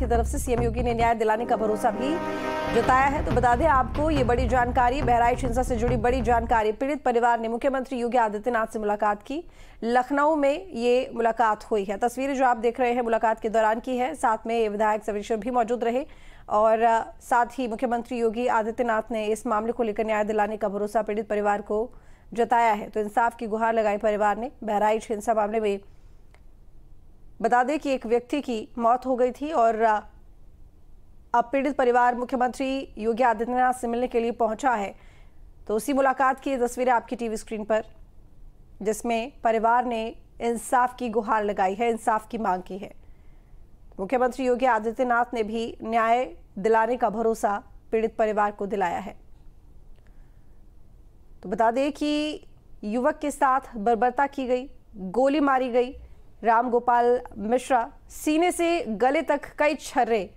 की तरफ से सीएम योगी ने न्याय दिलाने का भरोसा भी जताया है तो बता दें आपको ये बड़ी जानकारी बहराइच हिंसा से जुड़ी बड़ी जानकारी पीड़ित परिवार ने मुख्यमंत्री योगी आदित्यनाथ से मुलाकात की लखनऊ में ये मुलाकात हुई है तस्वीरें जो आप देख रहे हैं मुलाकात के दौरान की है साथ में विधायक सविश्वर भी मौजूद रहे और साथ ही मुख्यमंत्री योगी आदित्यनाथ ने इस मामले को लेकर न्याय दिलाने का भरोसा पीड़ित परिवार को जताया है तो इंसाफ की गुहार लगाई परिवार ने बहराइच हिंसा मामले में बता दें कि एक व्यक्ति की मौत हो गई थी और अब पीड़ित परिवार मुख्यमंत्री योगी आदित्यनाथ से मिलने के लिए पहुंचा है तो उसी मुलाकात की तस्वीरें आपकी टीवी स्क्रीन पर जिसमें परिवार ने इंसाफ की गुहार लगाई है इंसाफ की मांग की है मुख्यमंत्री योगी आदित्यनाथ ने भी न्याय दिलाने का भरोसा पीड़ित परिवार को दिलाया है तो बता दें कि युवक के साथ बर्बरता की गई गोली मारी गई राम गोपाल मिश्रा सीने से गले तक कई छर्रे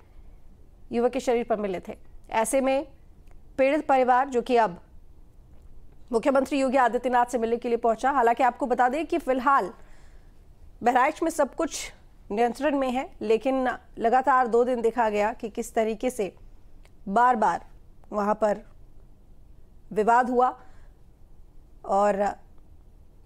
युवक के शरीर पर मिले थे ऐसे में पीड़ित परिवार जो कि अब मुख्यमंत्री योगी आदित्यनाथ से मिलने के लिए पहुंचा हालांकि आपको बता दें कि फिलहाल बहराइच में सब कुछ नियंत्रण में है लेकिन लगातार दो दिन देखा गया कि किस तरीके से बार बार वहां पर विवाद हुआ और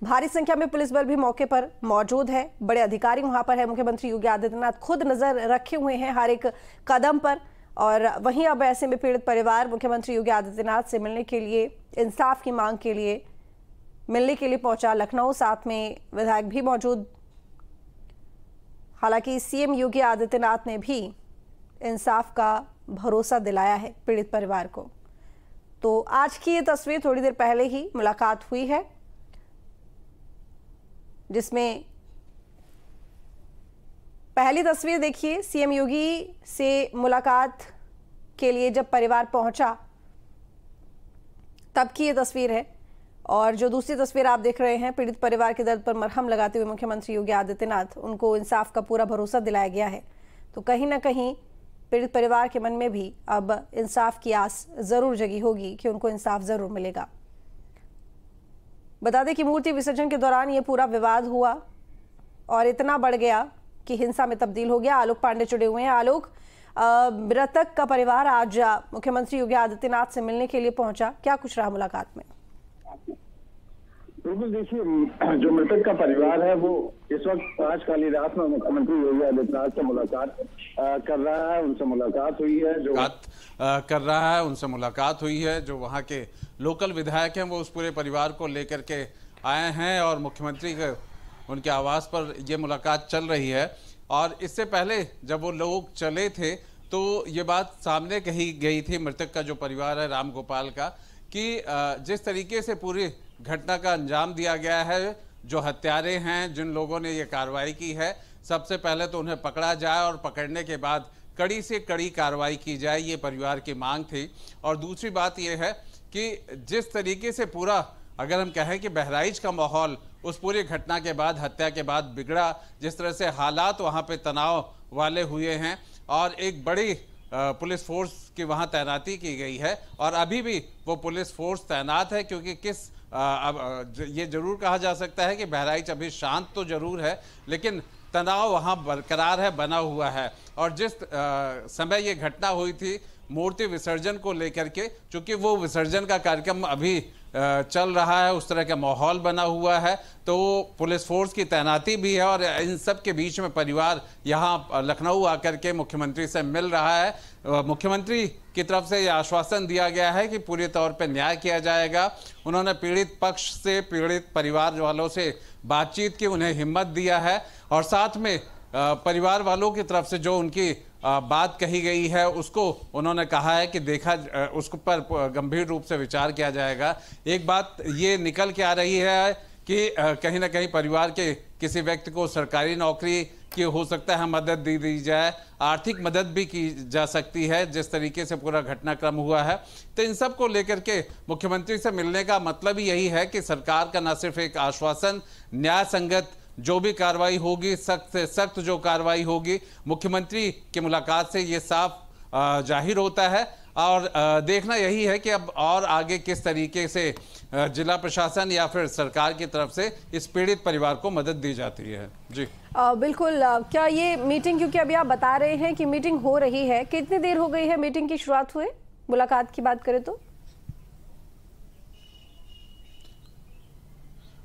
भारी संख्या में पुलिस बल भी मौके पर मौजूद है बड़े अधिकारी वहां पर है मुख्यमंत्री योगी आदित्यनाथ खुद नजर रखे हुए हैं हर एक कदम पर और वहीं अब ऐसे में पीड़ित परिवार मुख्यमंत्री योगी आदित्यनाथ से मिलने के लिए इंसाफ की मांग के लिए मिलने के लिए पहुंचा लखनऊ साथ में विधायक भी मौजूद हालांकि सीएम योगी आदित्यनाथ ने भी इंसाफ का भरोसा दिलाया है पीड़ित परिवार को तो आज की ये तस्वीर थोड़ी देर पहले ही मुलाकात हुई है जिसमें पहली तस्वीर देखिए सीएम योगी से मुलाकात के लिए जब परिवार पहुंचा तब की ये तस्वीर है और जो दूसरी तस्वीर आप देख रहे हैं पीड़ित परिवार के दर्द पर मरहम लगाते हुए मुख्यमंत्री योगी आदित्यनाथ उनको इंसाफ का पूरा भरोसा दिलाया गया है तो कहीं ना कहीं पीड़ित परिवार के मन में भी अब इंसाफ की आस ज़रूर जगी होगी कि उनको इंसाफ ज़रूर मिलेगा बता दें कि मूर्ति विसर्जन के दौरान ये पूरा विवाद हुआ और इतना बढ़ गया कि हिंसा में तब्दील हो गया आलोक पांडे जुड़े हुए हैं आलोक मृतक का परिवार आज मुख्यमंत्री योगी आदित्यनाथ से मिलने के लिए पहुंचा क्या कुछ रहा मुलाकात में बिल्कुल देखिए जो मृतक का परिवार है वो इस वक्त आज काली रात में मुख्यमंत्री योगी आदित्यनाथ से मुलाकात कर रहा है उनसे मुलाकात हुई है जो कर रहा है उनसे मुलाकात हुई है जो वहाँ के लोकल विधायक हैं वो उस पूरे परिवार को लेकर के आए हैं और मुख्यमंत्री के उनके आवास पर ये मुलाकात चल रही है और इससे पहले जब वो लोग चले थे तो ये बात सामने कही गई थी मृतक का जो परिवार है रामगोपाल का कि जिस तरीके से पूरी घटना का अंजाम दिया गया है जो हत्यारे हैं जिन लोगों ने ये कार्रवाई की है सबसे पहले तो उन्हें पकड़ा जाए और पकड़ने के बाद कड़ी से कड़ी कार्रवाई की जाए ये परिवार की मांग थी और दूसरी बात यह है कि जिस तरीके से पूरा अगर हम कहें कि बहराइच का माहौल उस पूरी घटना के बाद हत्या के बाद बिगड़ा जिस तरह से हालात वहाँ पर तनाव वाले हुए हैं और एक बड़ी पुलिस फोर्स की वहाँ तैनाती की गई है और अभी भी वो पुलिस फोर्स तैनात है क्योंकि किस अब ये जरूर कहा जा सकता है कि बहराइच अभी शांत तो जरूर है लेकिन तनाव वहाँ बरकरार है बना हुआ है और जिस आ, समय ये घटना हुई थी मूर्ति विसर्जन को लेकर के चूँकि वो विसर्जन का कार्यक्रम अभी चल रहा है उस तरह का माहौल बना हुआ है तो पुलिस फोर्स की तैनाती भी है और इन सब के बीच में परिवार यहाँ लखनऊ आकर के मुख्यमंत्री से मिल रहा है मुख्यमंत्री की तरफ से यह आश्वासन दिया गया है कि पूरे तौर पर न्याय किया जाएगा उन्होंने पीड़ित पक्ष से पीड़ित परिवार वालों से बातचीत की उन्हें हिम्मत दिया है और साथ में परिवार वालों की तरफ से जो उनकी बात कही गई है उसको उन्होंने कहा है कि देखा उस पर गंभीर रूप से विचार किया जाएगा एक बात ये निकल के आ रही है कि कहीं ना कहीं परिवार के किसी व्यक्ति को सरकारी नौकरी की हो सकता है मदद दी दी जाए आर्थिक मदद भी की जा सकती है जिस तरीके से पूरा घटनाक्रम हुआ है तो इन सब को लेकर के मुख्यमंत्री से मिलने का मतलब यही है कि सरकार का न सिर्फ एक आश्वासन न्याय संगत जो भी कार्रवाई होगी सख्त से सख्त जो कार्रवाई होगी मुख्यमंत्री की मुलाकात से ये साफ जाहिर होता है और देखना यही है कि अब और आगे किस तरीके से जिला प्रशासन या फिर सरकार की तरफ से इस पीड़ित परिवार को मदद दी जाती है जी आ, बिल्कुल क्या ये मीटिंग क्योंकि अभी आप बता रहे हैं कि मीटिंग हो रही है कितनी देर हो गई है मीटिंग की शुरुआत हुए मुलाकात की बात करें तो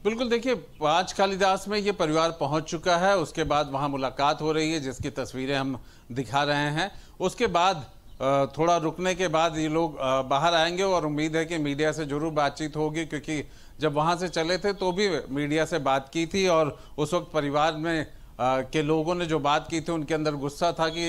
बिल्कुल देखिए आज कालिदास में ये परिवार पहुंच चुका है उसके बाद वहाँ मुलाकात हो रही है जिसकी तस्वीरें हम दिखा रहे हैं उसके बाद थोड़ा रुकने के बाद ये लोग बाहर आएंगे और उम्मीद है कि मीडिया से जरूर बातचीत होगी क्योंकि जब वहाँ से चले थे तो भी मीडिया से बात की थी और उस वक्त परिवार में के लोगों ने जो बात की थी उनके अंदर गुस्सा था कि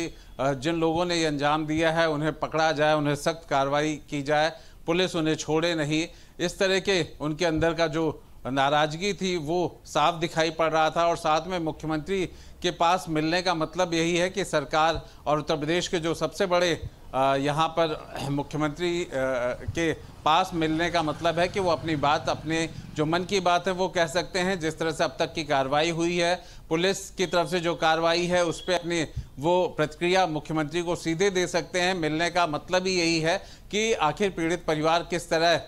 जिन लोगों ने ये अंजाम दिया है उन्हें पकड़ा जाए उन्हें सख्त कार्रवाई की जाए पुलिस उन्हें छोड़े नहीं इस तरह के उनके अंदर का जो नाराजगी थी वो साफ दिखाई पड़ रहा था और साथ में मुख्यमंत्री के पास मिलने का मतलब यही है कि सरकार और उत्तर प्रदेश के जो सबसे बड़े यहाँ पर मुख्यमंत्री के पास मिलने का मतलब है कि वो अपनी बात अपने जो मन की बात है वो कह सकते हैं जिस तरह से अब तक की कार्रवाई हुई है पुलिस की तरफ से जो कार्रवाई है उस पर अपनी वो प्रतिक्रिया मुख्यमंत्री को सीधे दे सकते हैं मिलने का मतलब ही यही है कि आखिर पीड़ित परिवार किस तरह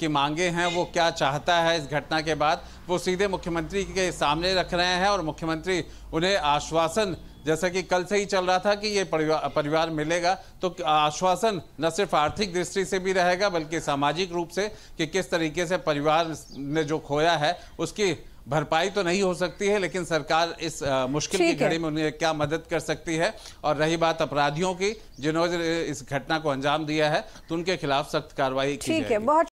की मांगे हैं वो क्या चाहता है इस घटना के बाद वो सीधे मुख्यमंत्री के सामने रख रहे हैं और मुख्यमंत्री उन्हें आश्वासन जैसा कि कल से ही चल रहा था कि ये परिवार परिवार मिलेगा तो आश्वासन न सिर्फ आर्थिक दृष्टि से भी रहेगा बल्कि सामाजिक रूप से कि किस तरीके से परिवार ने जो खोया है उसकी भरपाई तो नहीं हो सकती है लेकिन सरकार इस आ, मुश्किल की घड़ी में उन्हें क्या मदद कर सकती है और रही बात अपराधियों की जिन्होंने इस घटना को अंजाम दिया है तो उनके खिलाफ सख्त कार्रवाई की ठीक है बहुत